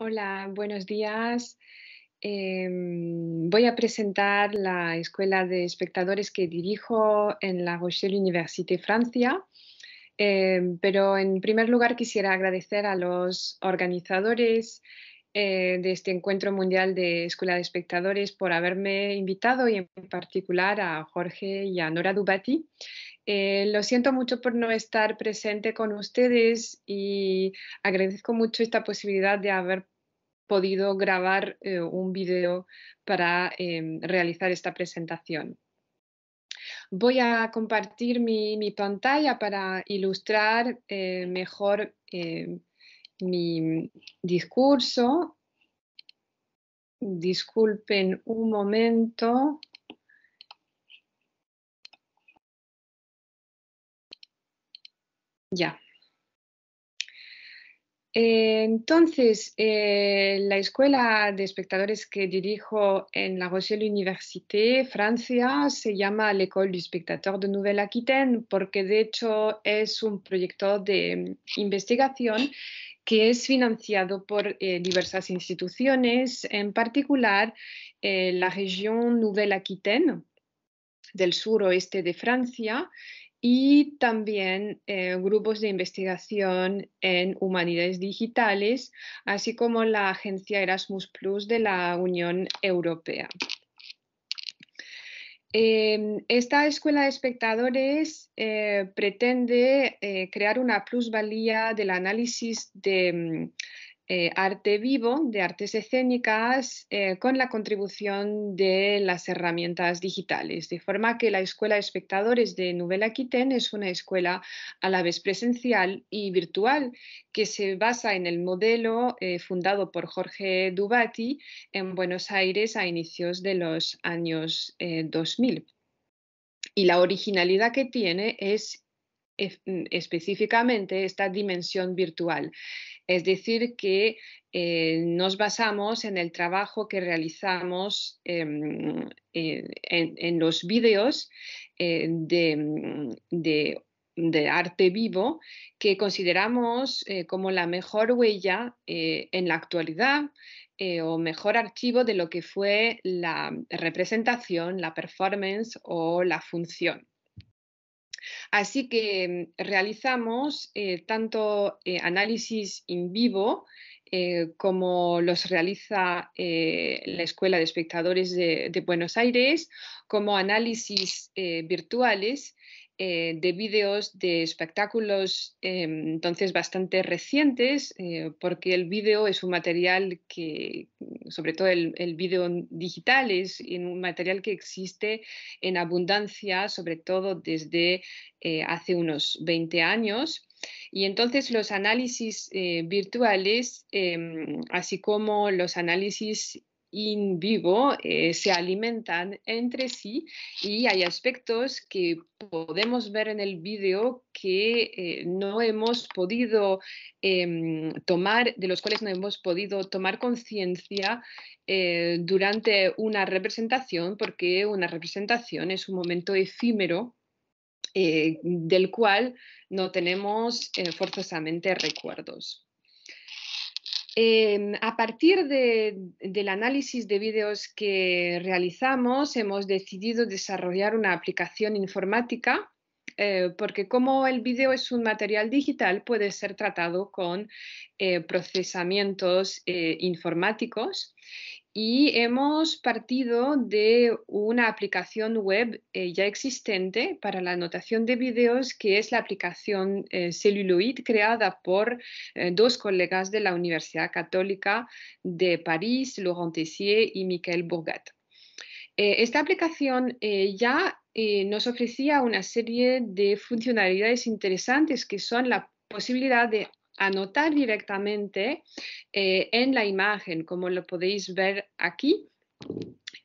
Hola, buenos días. Em, voy a presentar la escuela de espectadores que dirijo en la Rochelle Université Francia. Em, pero en primer lugar quisiera agradecer a los organizadores eh, de este encuentro mundial de Escuela de Espectadores por haberme invitado y en particular a Jorge y a Nora Dubati eh, lo siento mucho por no estar presente con ustedes y agradezco mucho esta posibilidad de haber podido grabar eh, un video para em, realizar esta presentación. Voy a compartir mi, mi pantalla para ilustrar eh, mejor mi discurso. Disculpen un momento. Ya. Eh, entonces, eh, la escuela de espectadores que dirijo en la Rochelle Université, Francia, se llama l'École du Spectateur de Nouvelle-Aquitaine porque de hecho es un proyecto de investigación que es financiado por eh, diversas instituciones, en particular la región Nouvelle-Aquitaine del suroeste de Francia y también eh, grupos de investigación en humanidades digitales, así como la agencia Erasmus Plus de la Unión Europea. Em, esta escuela de espectadores eh, pretende eh, crear una plusvalía del análisis de, mm, eh, arte vivo, de artes escénicas, eh, con la contribución de las herramientas digitales, de forma que la Escuela de Espectadores de Nouvelle-Aquitaine es una escuela a la vez presencial y virtual, que se basa en el modelo eh, fundado por Jorge Dubati en Buenos Aires a inicios de los años 2000. Y la originalidad que tiene es Mm, específicamente esta dimensión virtual. Es decir, que eh, nos basamos en el trabajo que realizamos em, eh, en, los vídeos eh, mm, de, arte vivo que consideramos como la mejor huella en la actualidad o mejor archivo de lo que fue la representación, la performance o la función. Así que mm, realizamos eh, tanto eh, análisis en vivo eh, como los realiza la Escuela de Espectadores de Buenos Aires, como análisis virtuales eh, de vídeos de espectáculos em, entonces bastante recientes, eh, porque el vídeo es un material que, sobre todo el, el vídeo digital, es un material que existe en abundancia, sobre todo desde eh, hace unos 20 años. Y entonces los análisis virtuales, em, así como los análisis in vivo eh, se alimentan entre sí y hay aspectos que podemos ver en el vídeo que eh, no hemos podido em, tomar, de los cuales no hemos podido tomar conciencia eh, durante una representación, porque una representación es un momento efímero del cual no tenemos forzosamente recuerdos a partir del análisis de vídeos que realizamos, hemos decidido desarrollar una aplicación informática, eh, porque como el vídeo es un material digital, puede ser tratado con eh, procesamientos eh, informáticos y hemos partido de una aplicación web eh, ya existente para la anotación de videos, que es la aplicación eh, Celluloid, creada por eh, dos colegas de la Universidad Católica de París, Laurent Tessier y Michael Bourgat. esta aplicación ya nos ofrecía una serie de funcionalidades interesantes que son la posibilidad de anotar directamente eh, en la imagen, como lo podéis ver aquí.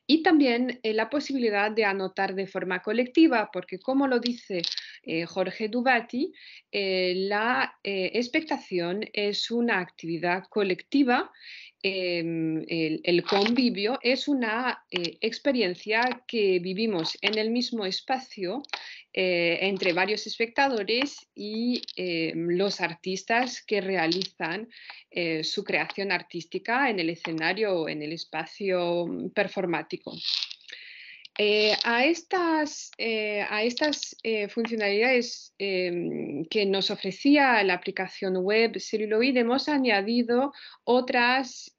Y también eh, la posibilidad de anotar de forma colectiva, porque como lo dice eh, Jorge Dubati, la expectación es una actividad colectiva Em, el, convivio es una eh, experiencia que vivimos en el mismo espacio eh, entre varios espectadores y em, los artistas que realizan eh, su creación artística en el escenario, o en el espacio mm, performático. Eh, a estas, eh, a estas eh, funcionalidades em, que nos ofrecía la aplicación web Celluloid hemos añadido otras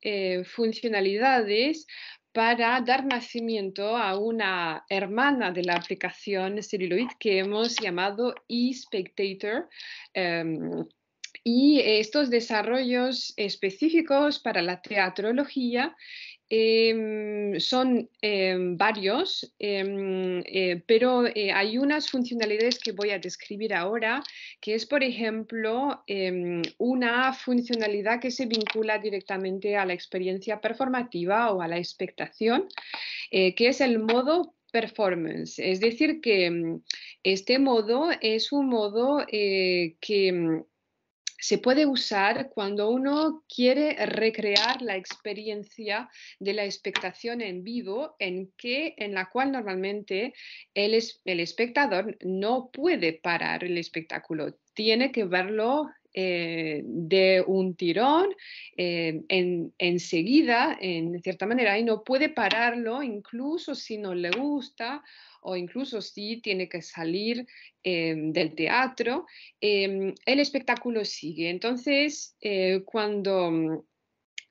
funcionalidades para dar nacimiento a una hermana de la aplicación Celluloid que hemos llamado eSpectator. Em, y estos desarrollos específicos para la teatrología Em, son em, varios, em, eh, pero eh, hay unas funcionalidades que voy a describir ahora, que es, por ejemplo, una funcionalidad que se vincula directamente a la experiencia performativa o a la expectación, eh, que es el modo performance. Es decir, que este modo es un modo que se puede usar cuando uno quiere recrear la experiencia de la expectación en vivo en, que, en la cual normalmente el, es, el espectador no puede parar el espectáculo, tiene que verlo eh, de un tirón eh, enseguida, en, cierta manera, y no puede pararlo incluso si no le gusta o incluso si tiene que salir em, del teatro, em, el espectáculo sigue. Entonces, eh, cuando mm,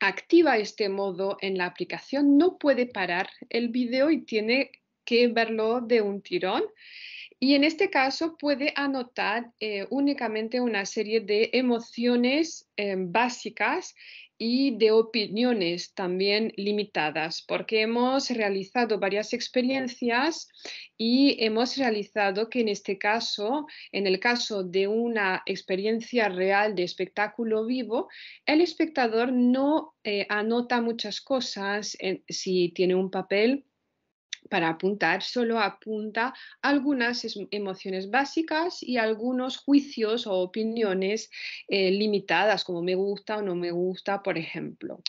activa este modo en la aplicación, no puede parar el video y tiene que verlo de un tirón. Y en este caso puede anotar eh, únicamente una serie de emociones eh, básicas y de opiniones también limitadas, porque hemos realizado varias experiencias y hemos realizado que en este caso, en el caso de una experiencia real de espectáculo vivo, el espectador no eh, anota muchas cosas si tiene un papel para apuntar solo apunta algunas emociones básicas y algunos juicios o opiniones eh, limitadas, como me gusta o no me gusta, por ejemplo.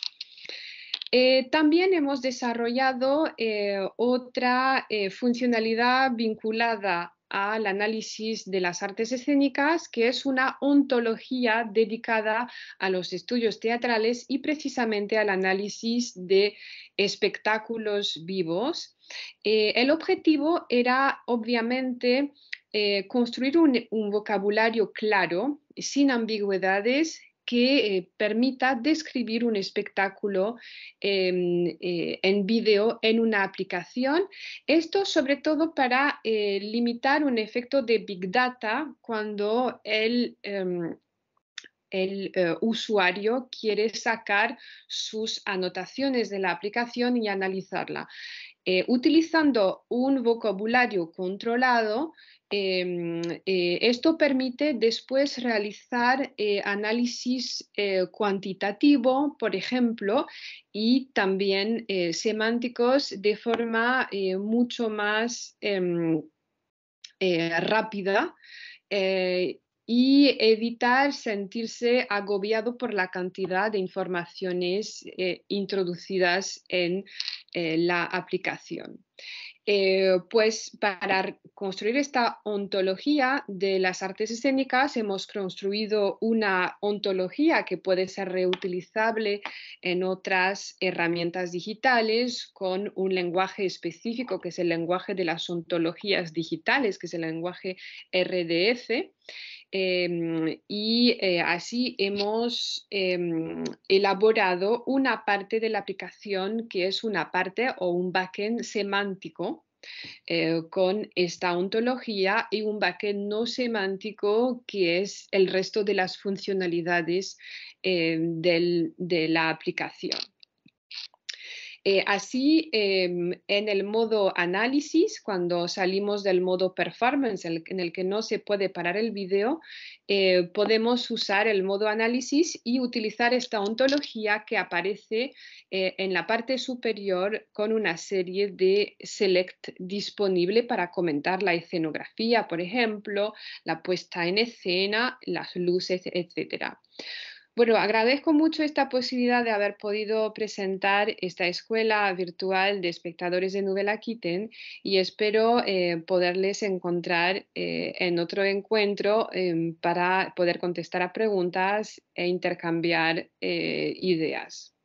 Eh, también hemos desarrollado eh, otra funcionalidad vinculada al análisis de las artes escénicas, que es una ontología dedicada a los estudios teatrales y precisamente al análisis de espectáculos vivos. Eh, el objetivo era, obviamente, eh, construir un, vocabulario claro, sin ambigüedades, que eh, permita describir un espectáculo em, en vídeo en una aplicación. Esto sobre todo para limitar un efecto de big data cuando el em, usuario quiere sacar sus anotaciones de la aplicación y analizarla. Eh, utilizando un vocabulario controlado, em, eh, esto permite después realizar eh, análisis cuantitativo, por ejemplo, y también semánticos de forma mucho más em, rápida y evitar sentirse agobiado por la cantidad de informaciones introducidas en eh, la aplicación. Eh, pues para construir esta ontología de las artes escénicas hemos construido una ontología que puede ser reutilizable en otras herramientas digitales con un lenguaje específico que es el lenguaje de las ontologías digitales, que es el lenguaje RDF. Em, y eh, así hemos em, elaborado una parte de la aplicación que es una parte o un backend semántico. Eh, con esta ontología y un backend no semántico que es el resto de las funcionalidades em, de la aplicación. Eh, así, em, en el modo análisis, cuando salimos del modo performance, en el que no se puede parar el video, eh, podemos usar el modo análisis y utilizar esta ontología que aparece eh, en la parte superior con una serie de select disponible para comentar la escenografía, por ejemplo, la puesta en escena, las luces, etc., bueno, agradezco mucho esta posibilidad de haber podido presentar esta escuela virtual de espectadores de Novela Kitten y espero eh, poderles encontrar eh, en otro encuentro em, para poder contestar a preguntas e intercambiar eh, ideas.